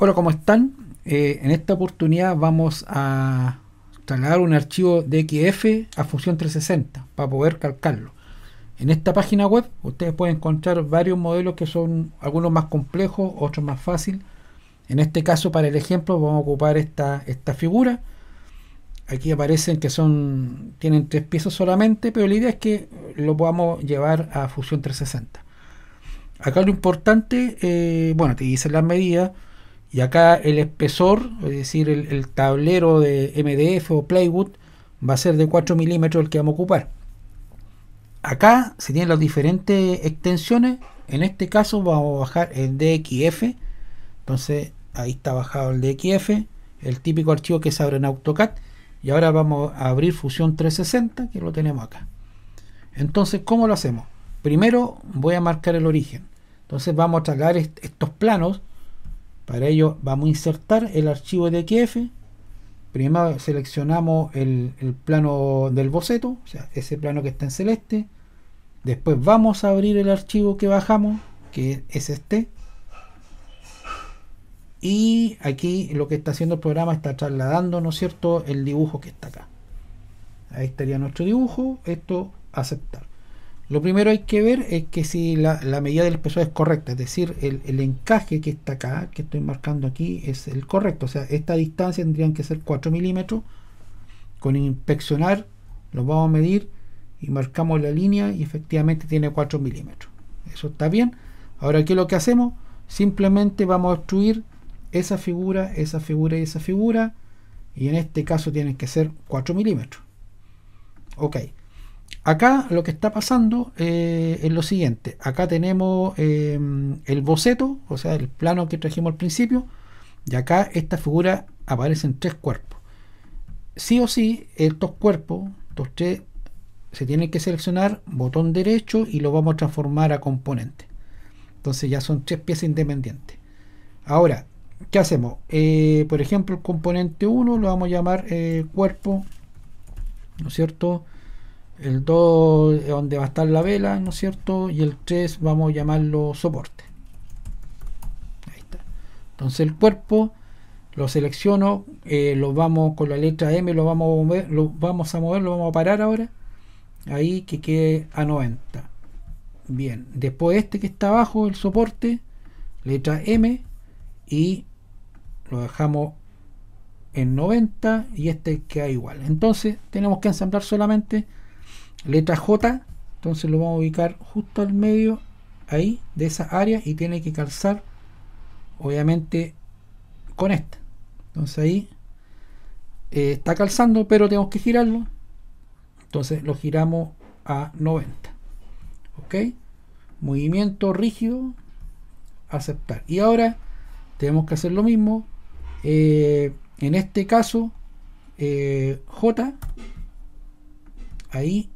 Hola, ¿cómo están? Eh, en esta oportunidad vamos a trasladar un archivo de DXF a Fusión 360 para poder calcarlo. En esta página web ustedes pueden encontrar varios modelos que son algunos más complejos, otros más fáciles. En este caso, para el ejemplo, vamos a ocupar esta, esta figura. Aquí aparecen que son tienen tres piezas solamente, pero la idea es que lo podamos llevar a Fusión 360. Acá lo importante, eh, bueno, te dicen las medidas, y acá el espesor, es decir, el, tablero de MDF o plywood, va a ser de 4 milímetros el que vamos a ocupar. Acá se tienen las diferentes extensiones. En este caso vamos a bajar el DXF. Entonces ahí está bajado el DXF, el típico archivo que se abre en AutoCAD. Y ahora vamos a abrir Fusión 360, que lo tenemos acá. Entonces, ¿cómo lo hacemos? Primero voy a marcar el origen. Entonces vamos a trasladar estos planos para ello vamos a insertar el archivo de XF. E Primero seleccionamos el, el, plano del boceto, o sea, ese plano que está en celeste. Después vamos a abrir el archivo que bajamos, que es este. Y aquí lo que está haciendo el programa está trasladando, ¿no es cierto?, el dibujo que está acá. Ahí estaría nuestro dibujo. Esto, aceptar. Lo primero hay que ver es que si la, medida del peso es correcta, es decir, el, encaje que está acá, que estoy marcando aquí, es el correcto. O sea, esta distancia tendrían que ser 4 milímetros. Con inspeccionar lo vamos a medir y marcamos la línea y efectivamente tiene 4 milímetros. Eso está bien. Ahora, ¿qué es lo que hacemos? Simplemente vamos a obstruir esa figura, esa figura y esa figura. Y en este caso tiene que ser 4 milímetros. Ok. Acá lo que está pasando eh, es lo siguiente. Acá tenemos eh, el boceto, o sea, el plano que trajimos al principio. Y acá esta figura aparece en tres cuerpos. Sí o sí, estos cuerpos, estos tres, se tienen que seleccionar botón derecho y lo vamos a transformar a componente. Entonces ya son tres piezas independientes. Ahora, ¿qué hacemos? Eh, por ejemplo, el componente 1 lo vamos a llamar cuerpo, ¿no es cierto? el 2 eh, donde va a estar la vela, ¿no es cierto? Y el 3 vamos a llamarlo soporte. Ahí está. Entonces el cuerpo lo selecciono, eh, lo vamos con la letra M, lo vamos, a mover, lo vamos a mover, lo vamos a parar ahora. Ahí que quede a 90. Bien, después este que está abajo, el soporte, letra M, y lo dejamos en 90 y este queda igual. Entonces tenemos que ensamblar solamente letra J, entonces lo vamos a ubicar justo al medio ahí de esa área y tiene que calzar obviamente con esta. Entonces ahí eh, está calzando, pero tenemos que girarlo. Entonces lo giramos a 90. ¿Ok? Movimiento rígido, aceptar. Y ahora tenemos que hacer lo mismo. Eh, en este caso, eh, J, ahí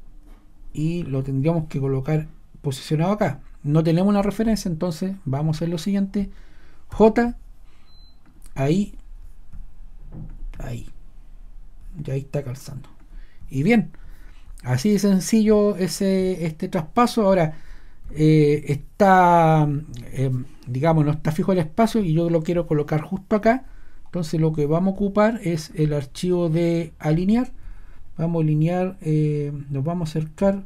y lo tendríamos que colocar posicionado acá. No tenemos una referencia, entonces vamos a hacer lo siguiente. J, ahí, ahí. ya ahí está calzando. Y bien, así de sencillo ese, este traspaso. Ahora, eh, está, eh, digamos, no está fijo el espacio y yo lo quiero colocar justo acá. Entonces lo que vamos a ocupar es el archivo de alinear vamos a alinear, eh, nos vamos a acercar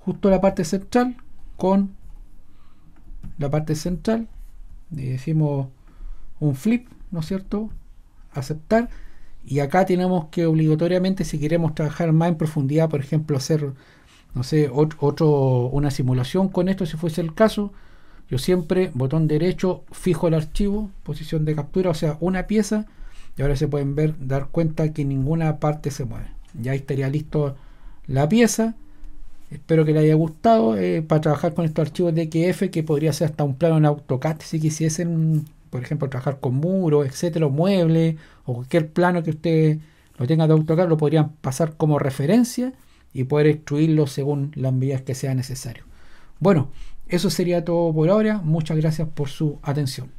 justo a la parte central con la parte central, le decimos un flip, ¿no es cierto? Aceptar. Y acá tenemos que obligatoriamente, si queremos trabajar más en profundidad, por ejemplo, hacer, no sé, otro una simulación con esto, si fuese el caso, yo siempre, botón derecho, fijo el archivo, posición de captura, o sea, una pieza, y ahora se pueden ver, dar cuenta que ninguna parte se mueve. Ya estaría listo la pieza. Espero que le haya gustado eh, para trabajar con estos archivos de QF, que podría ser hasta un plano en AutoCAD si quisiesen, por ejemplo, trabajar con muros, etcétera, o muebles o cualquier plano que usted lo tenga de AutoCAD lo podrían pasar como referencia y poder extruirlo según las medidas que sea necesario. Bueno, eso sería todo por ahora. Muchas gracias por su atención.